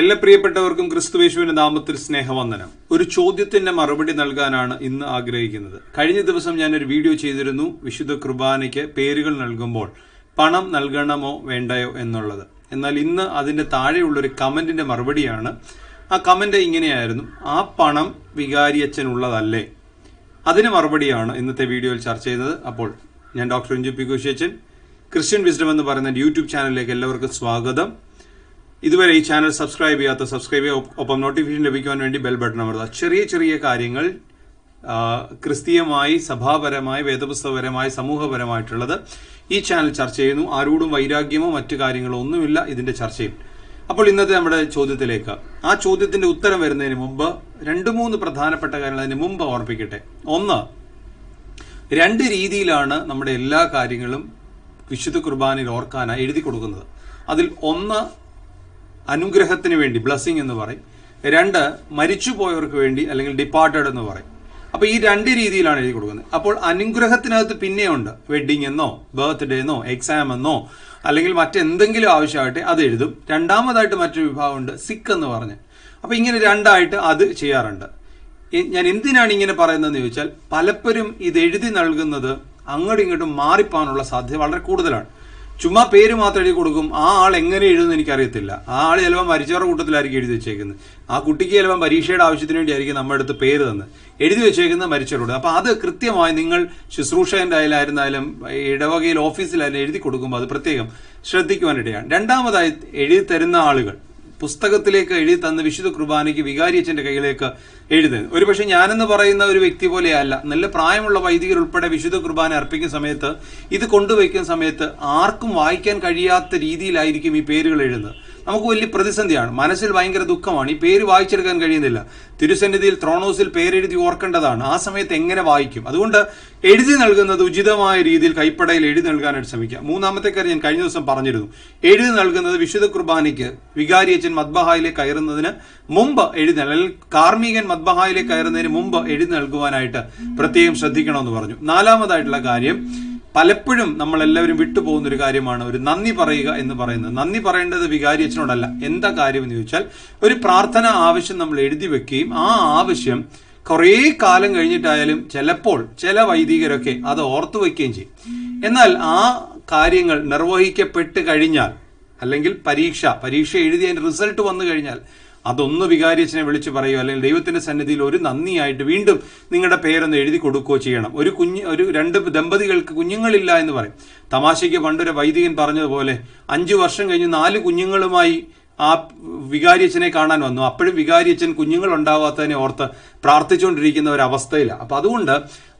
എല്ലാ പ്രിയപ്പെട്ടവർക്കും ക്രിസ്തുവേശുവിന്റെ നാമത്തിൽ സ്നേഹവന്ദനം ഒരു ചോദ്യത്തിന്റെ മറുപടി നൽകാനാണ് ഇന്ന് ആഗ്രഹിക്കുന്നത് കഴിഞ്ഞ ദിവസം ഞാൻ ഒരു വീഡിയോ ചെയ്തിരുന്നു വിശുദ്ധ കുർബാനയ്ക്ക് പേരുകൾ നൽകുമ്പോൾ പണം നൽകണമോ വേണ്ടയോ എന്നുള്ളത് എന്നാൽ ഇന്ന് അതിൻ്റെ ഒരു കമന്റിന്റെ മറുപടിയാണ് ആ കമൻ്റ് ഇങ്ങനെയായിരുന്നു ആ പണം ഉള്ളതല്ലേ അതിന് മറുപടിയാണ് ഇന്നത്തെ വീഡിയോയിൽ ചർച്ച ചെയ്തത് അപ്പോൾ ഞാൻ ഡോക്ടർ എൻ പി കോശിയച്ചൻ ക്രിസ്ത്യൻ വിസ്ഡം എന്ന് പറയുന്ന യൂട്യൂബ് ചാനലിലേക്ക് എല്ലാവർക്കും സ്വാഗതം ഇതുവരെ ഈ ചാനൽ സബ്സ്ക്രൈബ് ചെയ്യാത്ത സബ്സ്ക്രൈബ് ചെയ്യുക ഒപ്പം നോട്ടിഫിക്കേഷൻ ലഭിക്കുവാൻ വേണ്ടി ബെൽ ബട്ടൺ അമർത്തുക ചെറിയ ചെറിയ കാര്യങ്ങൾ ക്രിസ്തീയമായി സഭാപരമായി വേദപുസ്തകപരമായി സമൂഹപരമായിട്ടുള്ളത് ഈ ചാനൽ ചർച്ച ചെയ്യുന്നു ആരോടും വൈരാഗ്യമോ മറ്റു കാര്യങ്ങളോ ഒന്നുമില്ല ഇതിന്റെ ചർച്ചയിൽ അപ്പോൾ ഇന്നത്തെ നമ്മുടെ ചോദ്യത്തിലേക്ക് ആ ചോദ്യത്തിന്റെ ഉത്തരം വരുന്നതിന് മുമ്പ് രണ്ട് മൂന്ന് പ്രധാനപ്പെട്ട കാര്യങ്ങൾ അതിന് മുമ്പ് ഓർപ്പിക്കട്ടെ ഒന്ന് രണ്ട് രീതിയിലാണ് നമ്മുടെ എല്ലാ കാര്യങ്ങളും വിശുദ്ധ കുർബാനയിൽ ഓർക്കാനായി എഴുതി കൊടുക്കുന്നത് അതിൽ ഒന്ന് അനുഗ്രഹത്തിന് വേണ്ടി ബ്ലസ്സിങ് എന്ന് പറയും രണ്ട് മരിച്ചുപോയവർക്ക് വേണ്ടി അല്ലെങ്കിൽ ഡിപ്പാർട്ടഡ് എന്ന് പറയും അപ്പോൾ ഈ രണ്ട് രീതിയിലാണ് എഴുതി കൊടുക്കുന്നത് അപ്പോൾ അനുഗ്രഹത്തിനകത്ത് പിന്നെയുണ്ട് വെഡിങ് എന്നോ ബർത്ത്ഡേ എന്നോ എക്സാം എന്നോ അല്ലെങ്കിൽ മറ്റെന്തെങ്കിലും ആവശ്യമായിട്ട് അത് എഴുതും രണ്ടാമതായിട്ട് മറ്റൊരു വിഭാഗമുണ്ട് സിക്ക് എന്ന് പറഞ്ഞ് അപ്പോൾ ഇങ്ങനെ രണ്ടായിട്ട് അത് ചെയ്യാറുണ്ട് ഞാൻ എന്തിനാണ് ഇങ്ങനെ പറയുന്നതെന്ന് ചോദിച്ചാൽ പലപ്പോഴും ഇത് എഴുതി നൽകുന്നത് അങ്ങോട്ടും ഇങ്ങോട്ടും മാറിപ്പോകാനുള്ള സാധ്യത വളരെ കൂടുതലാണ് ചുമ്മാ പേര് മാത്രം എഴുതി കൊടുക്കും ആ ആൾ എങ്ങനെ എഴുതുമെന്ന് എനിക്കറിയത്തില്ല ആ ആൾ ചിലപ്പോൾ മരിച്ചവരുടെ കൂട്ടത്തിലായിരിക്കും എഴുതി വെച്ചേക്കുന്നത് ആ കുട്ടിക്ക് ചിലപ്പോൾ പരീക്ഷയുടെ ആവശ്യത്തിന് വേണ്ടിയായിരിക്കും നമ്മുടെ അടുത്ത് പേര് തന്ന് എഴുതി വെച്ചേക്കുന്നത് മരിച്ചവരോട് അപ്പോൾ അത് കൃത്യമായി നിങ്ങൾ ശുശ്രൂഷകൻ്റെ ആയാലായിരുന്നാലും ഇടവകയിൽ ഓഫീസിലായാലും എഴുതി കൊടുക്കുമ്പോൾ അത് പ്രത്യേകം ശ്രദ്ധിക്കുവാനിടയാണ് രണ്ടാമതായി എഴുതി തരുന്ന ആളുകൾ പുസ്തകത്തിലേക്ക് എഴുതി തന്ന വിശുദ്ധ കുർബാനയ്ക്ക് വികാരിയച്ഛൻ്റെ കയ്യിലേക്ക് എഴുതുന്നത് ഒരുപക്ഷെ ഞാനെന്ന് പറയുന്ന ഒരു വ്യക്തി പോലെയല്ല നല്ല പ്രായമുള്ള വൈദികർ ഉൾപ്പെടെ വിശുദ്ധ കുർബാന അർപ്പിക്കുന്ന സമയത്ത് ഇത് കൊണ്ടുവയ്ക്കുന്ന സമയത്ത് ആർക്കും വായിക്കാൻ കഴിയാത്ത രീതിയിലായിരിക്കും ഈ പേരുകൾ എഴുതുന്നത് നമുക്ക് വലിയ പ്രതിസന്ധിയാണ് മനസ്സിൽ ഭയങ്കര ദുഃഖമാണ് ഈ പേര് വായിച്ചെടുക്കാൻ കഴിയുന്നില്ല തിരുസന്നിധിയിൽ ത്രോണോസിൽ പേരെഴുതി ഓർക്കേണ്ടതാണ് ആ സമയത്ത് എങ്ങനെ വായിക്കും അതുകൊണ്ട് എഴുതി നൽകുന്നത് ഉചിതമായ രീതിയിൽ കൈപ്പടയിൽ എഴുതി നൽകാനായിട്ട് ശ്രമിക്കുക മൂന്നാമത്തെ കാര്യം ഞാൻ കഴിഞ്ഞ ദിവസം പറഞ്ഞിരുന്നു എഴുതി നൽകുന്നത് വിശുദ്ധ കുർബാനയ്ക്ക് അച്ഛൻ മദ്ബഹായിലേക്ക് കയറുന്നതിന് മുമ്പ് എഴുതി അല്ലെങ്കിൽ കാർമികൻ മദ്ബഹായിലേക്ക് കയറുന്നതിന് മുമ്പ് എഴുതി നൽകുവാനായിട്ട് പ്രത്യേകം ശ്രദ്ധിക്കണമെന്ന് പറഞ്ഞു നാലാമതായിട്ടുള്ള കാര്യം പലപ്പോഴും നമ്മളെല്ലാവരും വിട്ടുപോകുന്ന ഒരു കാര്യമാണ് ഒരു നന്ദി പറയുക എന്ന് പറയുന്നത് നന്ദി പറയേണ്ടത് വികാരി അച്ഛനോടല്ല എന്താ കാര്യം എന്ന് ചോദിച്ചാൽ ഒരു പ്രാർത്ഥന ആവശ്യം നമ്മൾ എഴുതി വെക്കുകയും ആ ആവശ്യം കുറേ കാലം കഴിഞ്ഞിട്ടായാലും ചിലപ്പോൾ ചില വൈദികരൊക്കെ അത് ഓർത്തു വയ്ക്കുകയും ചെയ്യും എന്നാൽ ആ കാര്യങ്ങൾ നിർവഹിക്കപ്പെട്ട് കഴിഞ്ഞാൽ അല്ലെങ്കിൽ പരീക്ഷ പരീക്ഷ എഴുതി അതിൻ്റെ റിസൾട്ട് വന്നു കഴിഞ്ഞാൽ അതൊന്ന് വികാരിയച്ഛനെ വിളിച്ച് പറയുകയോ അല്ലെങ്കിൽ ദൈവത്തിൻ്റെ സന്നിധിയിൽ ഒരു നന്ദിയായിട്ട് വീണ്ടും നിങ്ങളുടെ പേരൊന്ന് എഴുതി കൊടുക്കുകയോ ചെയ്യണം ഒരു കുഞ്ഞ് ഒരു രണ്ട് ദമ്പതികൾക്ക് കുഞ്ഞുങ്ങളില്ല എന്ന് പറയും തമാശയ്ക്ക് പണ്ടൊരു വൈദികൻ പറഞ്ഞതുപോലെ അഞ്ച് വർഷം കഴിഞ്ഞ് നാല് കുഞ്ഞുങ്ങളുമായി ആ വികാരിയച്ഛനെ കാണാൻ വന്നു അപ്പോഴും വികാരിയച്ഛൻ കുഞ്ഞുങ്ങൾ ഉണ്ടാവാത്തതിനെ ഓർത്ത് പ്രാർത്ഥിച്ചുകൊണ്ടിരിക്കുന്ന ഒരു അവസ്ഥയിലാണ് അപ്പം അതുകൊണ്ട്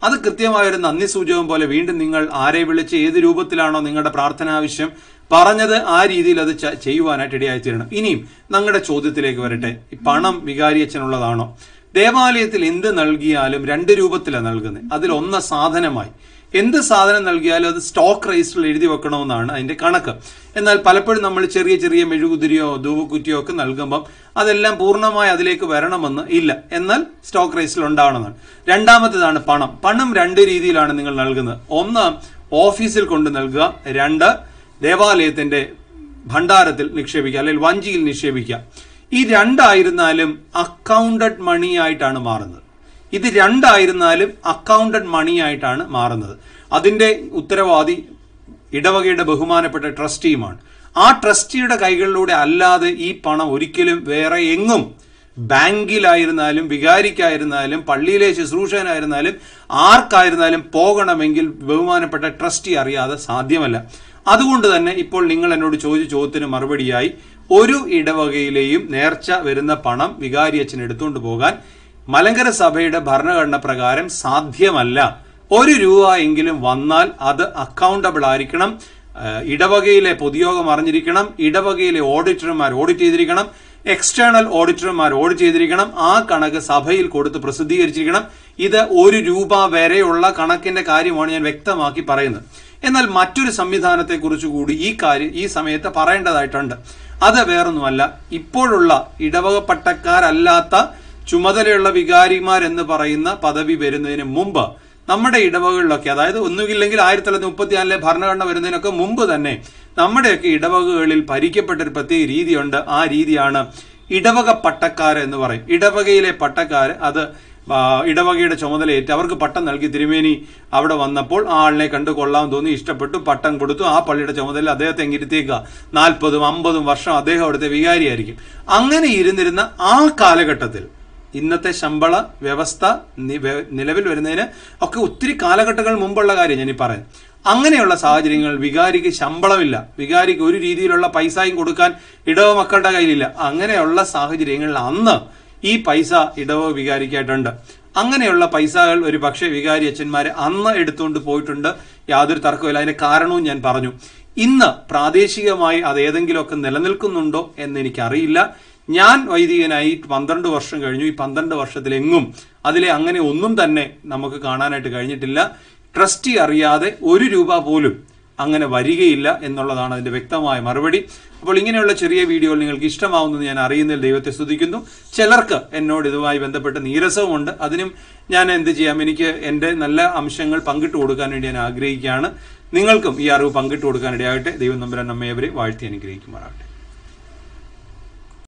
അത് കൃത്യമായ ഒരു നന്ദി സൂചകം പോലെ വീണ്ടും നിങ്ങൾ ആരെ വിളിച്ച് ഏത് രൂപത്തിലാണോ നിങ്ങളുടെ പ്രാർത്ഥന ആവശ്യം പറഞ്ഞത് ആ രീതിയിൽ അത് ചെയ്യുവാനായിട്ട് തീരണം ഇനിയും ഞങ്ങളുടെ ചോദ്യത്തിലേക്ക് വരട്ടെ പണം വികാരിയച്ഛനുള്ളതാണോ ദേവാലയത്തിൽ എന്ത് നൽകിയാലും രണ്ട് രൂപത്തിലാണ് നൽകുന്നത് അതിൽ സാധനമായി എന്ത് സാധനം നൽകിയാലും അത് സ്റ്റോക്ക് രജിസ്റ്ററിൽ എഴുതി വെക്കണമെന്നാണ് അതിൻ്റെ കണക്ക് എന്നാൽ പലപ്പോഴും നമ്മൾ ചെറിയ ചെറിയ മെഴുകുതിരിയോ ധൂവക്കുറ്റിയോ ഒക്കെ നൽകുമ്പം അതെല്ലാം പൂർണ്ണമായി അതിലേക്ക് വരണമെന്ന് ഇല്ല എന്നാൽ സ്റ്റോക്ക് രജിസ്റ്ററിൽ ഉണ്ടാവണമെന്നാണ് രണ്ടാമത്തേതാണ് പണം പണം രണ്ട് രീതിയിലാണ് നിങ്ങൾ നൽകുന്നത് ഒന്ന് ഓഫീസിൽ കൊണ്ട് നൽകുക രണ്ട് ദേവാലയത്തിൻ്റെ ഭണ്ഡാരത്തിൽ നിക്ഷേപിക്കുക അല്ലെങ്കിൽ വഞ്ചിയിൽ നിക്ഷേപിക്കുക ഈ രണ്ടായിരുന്നാലും അക്കൗണ്ടഡ് മണി ആയിട്ടാണ് മാറുന്നത് ഇത് രണ്ടായിരുന്നാലും അക്കൗണ്ടഡ് മണി ആയിട്ടാണ് മാറുന്നത് അതിൻ്റെ ഉത്തരവാദി ഇടവകയുടെ ബഹുമാനപ്പെട്ട ട്രസ്റ്റിയുമാണ് ആ ട്രസ്റ്റിയുടെ കൈകളിലൂടെ അല്ലാതെ ഈ പണം ഒരിക്കലും വേറെ എങ്ങും ബാങ്കിലായിരുന്നാലും വികാരിക്കായിരുന്നാലും പള്ളിയിലെ ശുശ്രൂഷകനായിരുന്നാലും ആർക്കായിരുന്നാലും പോകണമെങ്കിൽ ബഹുമാനപ്പെട്ട ട്രസ്റ്റി അറിയാതെ സാധ്യമല്ല അതുകൊണ്ട് തന്നെ ഇപ്പോൾ നിങ്ങൾ എന്നോട് ചോദിച്ച ചോദ്യത്തിന് മറുപടിയായി ഒരു ഇടവകയിലെയും നേർച്ച വരുന്ന പണം വികാരി അച്ഛൻ എടുത്തുകൊണ്ട് പോകാൻ മലങ്കര സഭയുടെ ഭരണഘടന പ്രകാരം സാധ്യമല്ല ഒരു രൂപ എങ്കിലും വന്നാൽ അത് അക്കൗണ്ടബിൾ ആയിരിക്കണം ഇടവകയിലെ പൊതുയോഗം അറിഞ്ഞിരിക്കണം ഇടവകയിലെ ഓഡിറ്റർമാർ ഓഡിറ്റ് ചെയ്തിരിക്കണം എക്സ്റ്റേണൽ ഓഡിറ്റർമാർ ഓഡിറ്റ് ചെയ്തിരിക്കണം ആ കണക്ക് സഭയിൽ കൊടുത്ത് പ്രസിദ്ധീകരിച്ചിരിക്കണം ഇത് ഒരു രൂപ വരെയുള്ള കണക്കിന്റെ കാര്യമാണ് ഞാൻ വ്യക്തമാക്കി പറയുന്നത് എന്നാൽ മറ്റൊരു സംവിധാനത്തെക്കുറിച്ച് കൂടി ഈ കാര്യം ഈ സമയത്ത് പറയേണ്ടതായിട്ടുണ്ട് അത് വേറൊന്നുമല്ല ഇപ്പോഴുള്ള ഇടവക പട്ടക്കാരല്ലാത്ത ചുമതലയുള്ള എന്ന് പറയുന്ന പദവി വരുന്നതിന് മുമ്പ് നമ്മുടെ ഇടവകളിലൊക്കെ അതായത് ഒന്നുകില്ലെങ്കിൽ ആയിരത്തി തൊള്ളായിരത്തി നാലിലെ ഭരണഘടന വരുന്നതിനൊക്കെ മുമ്പ് തന്നെ നമ്മുടെയൊക്കെ ഇടവകകളിൽ പരിക്കപ്പെട്ട ഒരു പ്രത്യേക രീതിയുണ്ട് ആ രീതിയാണ് ഇടവക പട്ടക്കാർ എന്ന് പറയും ഇടവകയിലെ പട്ടക്കാർ അത് ഇടവകയുടെ ചുമതലയേറ്റ് അവർക്ക് പട്ടം നൽകി തിരുമേനി അവിടെ വന്നപ്പോൾ ആ ആളിനെ കണ്ടു കൊള്ളാൻ തോന്നി ഇഷ്ടപ്പെട്ടു പട്ടം കൊടുത്തു ആ പള്ളിയുടെ ചുമതല അദ്ദേഹത്തെ എങ്കിലത്തേക്ക് നാൽപ്പതും അമ്പതും വർഷം അദ്ദേഹം അവിടുത്തെ വികാരിയായിരിക്കും അങ്ങനെ ഇരുന്നിരുന്ന ആ കാലഘട്ടത്തിൽ ഇന്നത്തെ ശമ്പള വ്യവസ്ഥ നിലവിൽ വരുന്നതിന് ഒക്കെ ഒത്തിരി കാലഘട്ടങ്ങൾ മുമ്പുള്ള കാര്യം ഞാൻ ഈ പറയാം അങ്ങനെയുള്ള സാഹചര്യങ്ങൾ വികാരിക്ക് ശമ്പളമില്ല വികാരിക്ക് ഒരു രീതിയിലുള്ള പൈസയും കൊടുക്കാൻ ഇടവ മക്കളുടെ കയ്യിലില്ല അങ്ങനെയുള്ള സാഹചര്യങ്ങളിൽ അന്ന് ഈ പൈസ ഇടവ വികാരിക്കായിട്ടുണ്ട് അങ്ങനെയുള്ള പൈസകൾ ഒരു പക്ഷേ വികാരി അച്ഛന്മാർ അന്ന് എടുത്തുകൊണ്ട് പോയിട്ടുണ്ട് യാതൊരു തർക്കമില്ല അതിന്റെ കാരണവും ഞാൻ പറഞ്ഞു ഇന്ന് പ്രാദേശികമായി അത് ഏതെങ്കിലുമൊക്കെ നിലനിൽക്കുന്നുണ്ടോ എന്ന് എനിക്കറിയില്ല ഞാൻ വൈദികനായി പന്ത്രണ്ട് വർഷം കഴിഞ്ഞു ഈ പന്ത്രണ്ട് വർഷത്തിലെങ്ങും അതിലെ അങ്ങനെ ഒന്നും തന്നെ നമുക്ക് കാണാനായിട്ട് കഴിഞ്ഞിട്ടില്ല ട്രസ്റ്റി അറിയാതെ ഒരു രൂപ പോലും അങ്ങനെ വരികയില്ല എന്നുള്ളതാണ് അതിൻ്റെ വ്യക്തമായ മറുപടി അപ്പോൾ ഇങ്ങനെയുള്ള ചെറിയ വീഡിയോകൾ നിങ്ങൾക്ക് ഇഷ്ടമാവുന്നത് ഞാൻ അറിയുന്നതിൽ ദൈവത്തെ സ്തുതിക്കുന്നു ചിലർക്ക് എന്നോട് ഇതുമായി ബന്ധപ്പെട്ട് നീരസവുമുണ്ട് അതിനും ഞാൻ എന്ത് ചെയ്യാം എനിക്ക് എൻ്റെ നല്ല അംശങ്ങൾ പങ്കിട്ട് കൊടുക്കാൻ വേണ്ടി ഞാൻ ആഗ്രഹിക്കുകയാണ് നിങ്ങൾക്കും ഈ അറിവ് പങ്കിട്ട് കൊടുക്കാൻ ദൈവം നമ്പരൻ നമ്മയെ അവരെ വാഴ്ത്തി അനുഗ്രഹിക്കുമാറാകട്ടെ